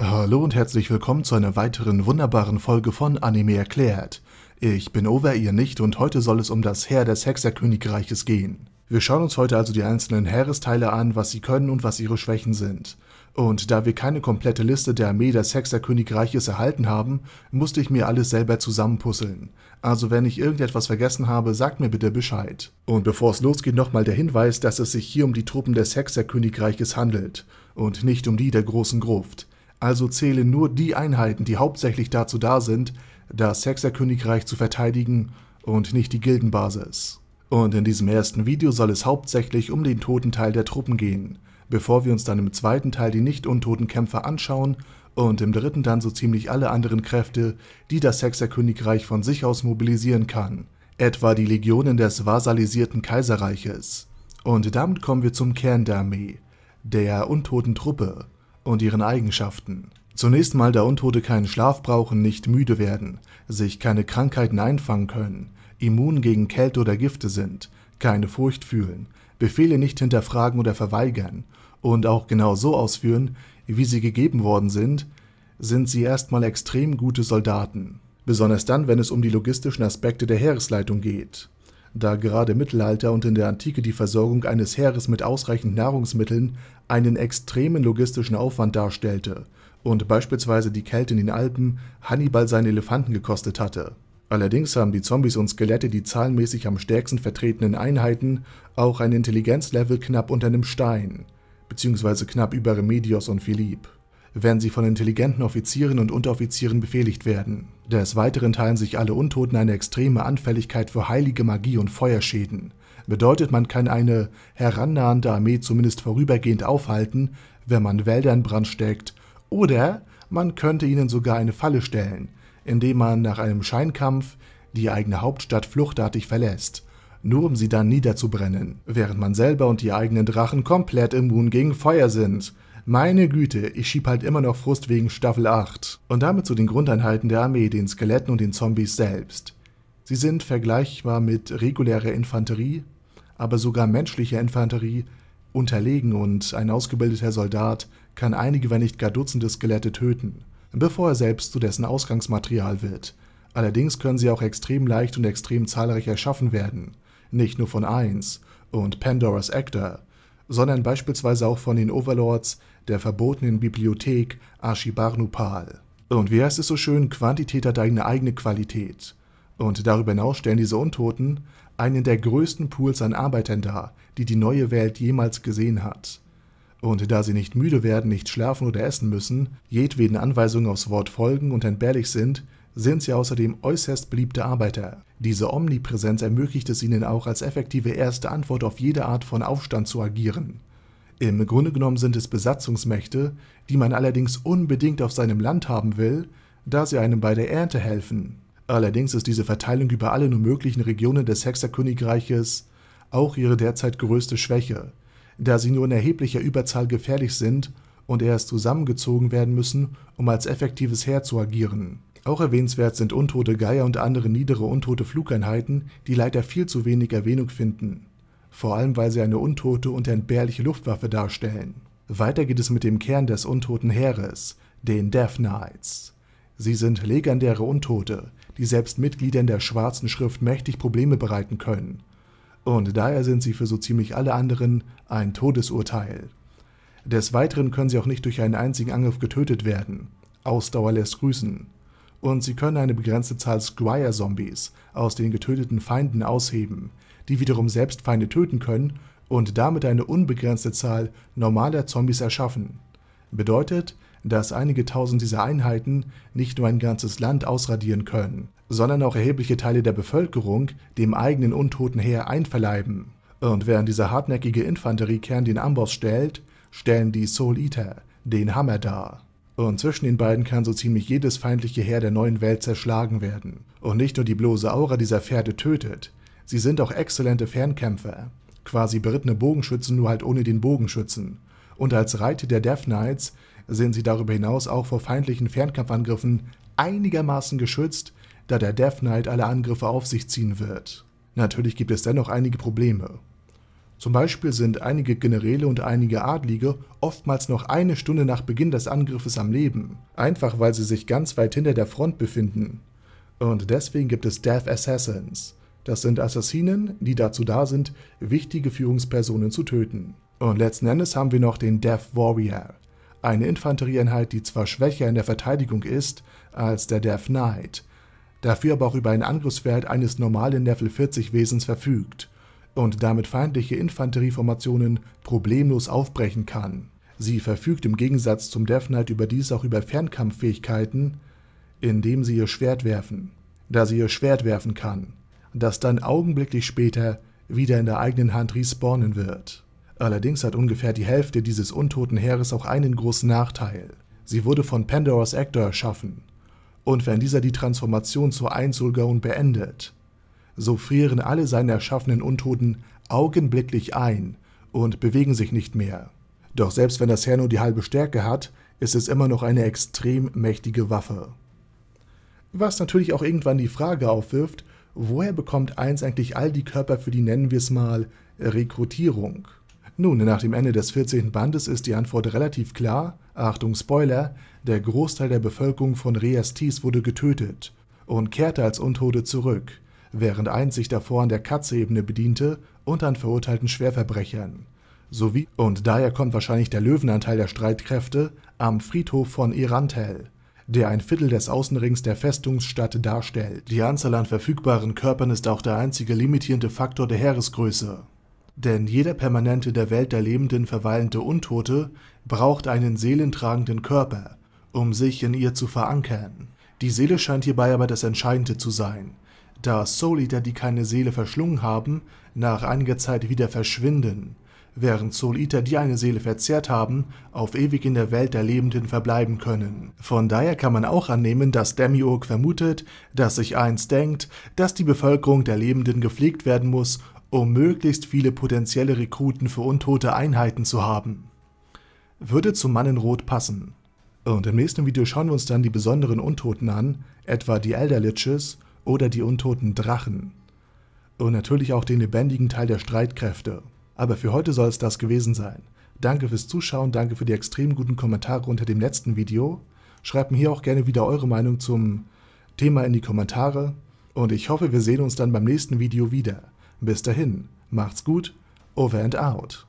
Hallo und herzlich willkommen zu einer weiteren wunderbaren Folge von Anime erklärt. Ich bin Over, ihr nicht und heute soll es um das Heer des Hexerkönigreiches gehen. Wir schauen uns heute also die einzelnen Heeresteile an, was sie können und was ihre Schwächen sind. Und da wir keine komplette Liste der Armee des Hexerkönigreiches erhalten haben, musste ich mir alles selber zusammenpuzzeln. Also wenn ich irgendetwas vergessen habe, sagt mir bitte Bescheid. Und bevor es losgeht nochmal der Hinweis, dass es sich hier um die Truppen des Hexerkönigreiches handelt und nicht um die der großen Gruft also zähle nur die Einheiten, die hauptsächlich dazu da sind, das Hexerkönigreich zu verteidigen und nicht die Gildenbasis. Und in diesem ersten Video soll es hauptsächlich um den toten Teil der Truppen gehen, bevor wir uns dann im zweiten Teil die nicht untoten Kämpfer anschauen und im dritten dann so ziemlich alle anderen Kräfte, die das Hexerkönigreich von sich aus mobilisieren kann, etwa die Legionen des vasalisierten Kaiserreiches. Und damit kommen wir zum Kern der Armee, der untoten Truppe, und ihren Eigenschaften. Zunächst mal, da Untote keinen Schlaf brauchen, nicht müde werden, sich keine Krankheiten einfangen können, immun gegen Kälte oder Gifte sind, keine Furcht fühlen, Befehle nicht hinterfragen oder verweigern und auch genau so ausführen, wie sie gegeben worden sind, sind sie erstmal extrem gute Soldaten. Besonders dann, wenn es um die logistischen Aspekte der Heeresleitung geht da gerade im Mittelalter und in der Antike die Versorgung eines Heeres mit ausreichend Nahrungsmitteln einen extremen logistischen Aufwand darstellte und beispielsweise die Kälte in den Alpen Hannibal seinen Elefanten gekostet hatte. Allerdings haben die Zombies und Skelette die zahlenmäßig am stärksten vertretenen Einheiten auch ein Intelligenzlevel knapp unter einem Stein, beziehungsweise knapp über Remedios und Philipp wenn sie von intelligenten Offizieren und Unteroffizieren befehligt werden. Des Weiteren teilen sich alle Untoten eine extreme Anfälligkeit für heilige Magie und Feuerschäden. Bedeutet, man kann eine herannahende Armee zumindest vorübergehend aufhalten, wenn man Wälder in Brand steckt, oder man könnte ihnen sogar eine Falle stellen, indem man nach einem Scheinkampf die eigene Hauptstadt fluchtartig verlässt, nur um sie dann niederzubrennen, während man selber und die eigenen Drachen komplett immun gegen Feuer sind. Meine Güte, ich schieb halt immer noch Frust wegen Staffel 8. Und damit zu den Grundeinheiten der Armee, den Skeletten und den Zombies selbst. Sie sind vergleichbar mit regulärer Infanterie, aber sogar menschlicher Infanterie unterlegen und ein ausgebildeter Soldat kann einige, wenn nicht gar Dutzende Skelette töten, bevor er selbst zu dessen Ausgangsmaterial wird. Allerdings können sie auch extrem leicht und extrem zahlreich erschaffen werden, nicht nur von 1 und Pandoras Actor, sondern beispielsweise auch von den Overlords der verbotenen Bibliothek Archibarnupal. Und wie heißt es so schön, Quantität hat eine eigene Qualität. Und darüber hinaus stellen diese Untoten einen der größten Pools an Arbeitern dar, die die neue Welt jemals gesehen hat. Und da sie nicht müde werden, nicht schlafen oder essen müssen, jedweden Anweisungen aufs Wort folgen und entbehrlich sind, sind sie außerdem äußerst beliebte Arbeiter. Diese Omnipräsenz ermöglicht es ihnen auch als effektive erste Antwort auf jede Art von Aufstand zu agieren. Im Grunde genommen sind es Besatzungsmächte, die man allerdings unbedingt auf seinem Land haben will, da sie einem bei der Ernte helfen. Allerdings ist diese Verteilung über alle nur möglichen Regionen des Hexerkönigreiches auch ihre derzeit größte Schwäche, da sie nur in erheblicher Überzahl gefährlich sind und erst zusammengezogen werden müssen, um als effektives Heer zu agieren. Auch erwähnenswert sind untote Geier und andere niedere untote Flugeinheiten, die leider viel zu wenig Erwähnung finden, vor allem weil sie eine untote und entbehrliche Luftwaffe darstellen. Weiter geht es mit dem Kern des untoten Heeres, den Death Knights. Sie sind legendäre Untote, die selbst Mitgliedern der Schwarzen Schrift mächtig Probleme bereiten können. Und daher sind sie für so ziemlich alle anderen ein Todesurteil. Des Weiteren können sie auch nicht durch einen einzigen Angriff getötet werden. Ausdauer lässt grüßen und sie können eine begrenzte Zahl Squire-Zombies aus den getöteten Feinden ausheben, die wiederum selbst Feinde töten können und damit eine unbegrenzte Zahl normaler Zombies erschaffen. Bedeutet, dass einige tausend dieser Einheiten nicht nur ein ganzes Land ausradieren können, sondern auch erhebliche Teile der Bevölkerung dem eigenen untoten Heer einverleiben. Und während dieser hartnäckige Infanteriekern den Amboss stellt, stellen die Soul Eater den Hammer dar. Und zwischen den beiden kann so ziemlich jedes feindliche Heer der neuen Welt zerschlagen werden. Und nicht nur die bloße Aura dieser Pferde tötet, sie sind auch exzellente Fernkämpfer. Quasi berittene Bogenschützen, nur halt ohne den Bogenschützen. Und als Reiter der Death Knights sind sie darüber hinaus auch vor feindlichen Fernkampfangriffen einigermaßen geschützt, da der Death Knight alle Angriffe auf sich ziehen wird. Natürlich gibt es dennoch einige Probleme. Zum Beispiel sind einige Generäle und einige Adlige oftmals noch eine Stunde nach Beginn des Angriffes am Leben, einfach weil sie sich ganz weit hinter der Front befinden. Und deswegen gibt es Death Assassins. Das sind Assassinen, die dazu da sind, wichtige Führungspersonen zu töten. Und letzten Endes haben wir noch den Death Warrior, eine Infanterieeinheit, die zwar schwächer in der Verteidigung ist als der Death Knight, dafür aber auch über ein Angriffswert eines normalen Level 40 Wesens verfügt und damit feindliche Infanterieformationen problemlos aufbrechen kann. Sie verfügt im Gegensatz zum Death Knight überdies auch über Fernkampffähigkeiten, indem sie ihr Schwert werfen. Da sie ihr Schwert werfen kann, das dann augenblicklich später wieder in der eigenen Hand respawnen wird. Allerdings hat ungefähr die Hälfte dieses untoten Heeres auch einen großen Nachteil. Sie wurde von Pandoras Actor erschaffen. Und wenn dieser die Transformation zur Einsulgeron beendet, so frieren alle seine erschaffenen Untoten augenblicklich ein und bewegen sich nicht mehr. Doch selbst wenn das Herr nur die halbe Stärke hat, ist es immer noch eine extrem mächtige Waffe. Was natürlich auch irgendwann die Frage aufwirft, woher bekommt eins eigentlich all die Körper für die, nennen wir es mal, Rekrutierung? Nun, nach dem Ende des 14. Bandes ist die Antwort relativ klar. Achtung Spoiler, der Großteil der Bevölkerung von Reastis wurde getötet und kehrte als Untote zurück während eins sich davor an der Katzebene bediente und an verurteilten Schwerverbrechern, sowie (und daher kommt wahrscheinlich der Löwenanteil der Streitkräfte) am Friedhof von Irantel, der ein Viertel des Außenrings der Festungsstadt darstellt. Die Anzahl an verfügbaren Körpern ist auch der einzige limitierende Faktor der Heeresgröße. Denn jeder permanente der Welt der Lebenden verweilende Untote braucht einen seelentragenden Körper, um sich in ihr zu verankern. Die Seele scheint hierbei aber das Entscheidende zu sein da Soul-Eater, die keine Seele verschlungen haben, nach einiger Zeit wieder verschwinden, während Soul-Eater, die eine Seele verzehrt haben, auf ewig in der Welt der Lebenden verbleiben können. Von daher kann man auch annehmen, dass Demiurg vermutet, dass sich eins denkt, dass die Bevölkerung der Lebenden gepflegt werden muss, um möglichst viele potenzielle Rekruten für untote Einheiten zu haben. Würde zum Mann in Rot passen. Und im nächsten Video schauen wir uns dann die besonderen Untoten an, etwa die Elder Liches, oder die untoten Drachen. Und natürlich auch den lebendigen Teil der Streitkräfte. Aber für heute soll es das gewesen sein. Danke fürs Zuschauen, danke für die extrem guten Kommentare unter dem letzten Video. Schreibt mir hier auch gerne wieder eure Meinung zum Thema in die Kommentare. Und ich hoffe, wir sehen uns dann beim nächsten Video wieder. Bis dahin, macht's gut, over and out.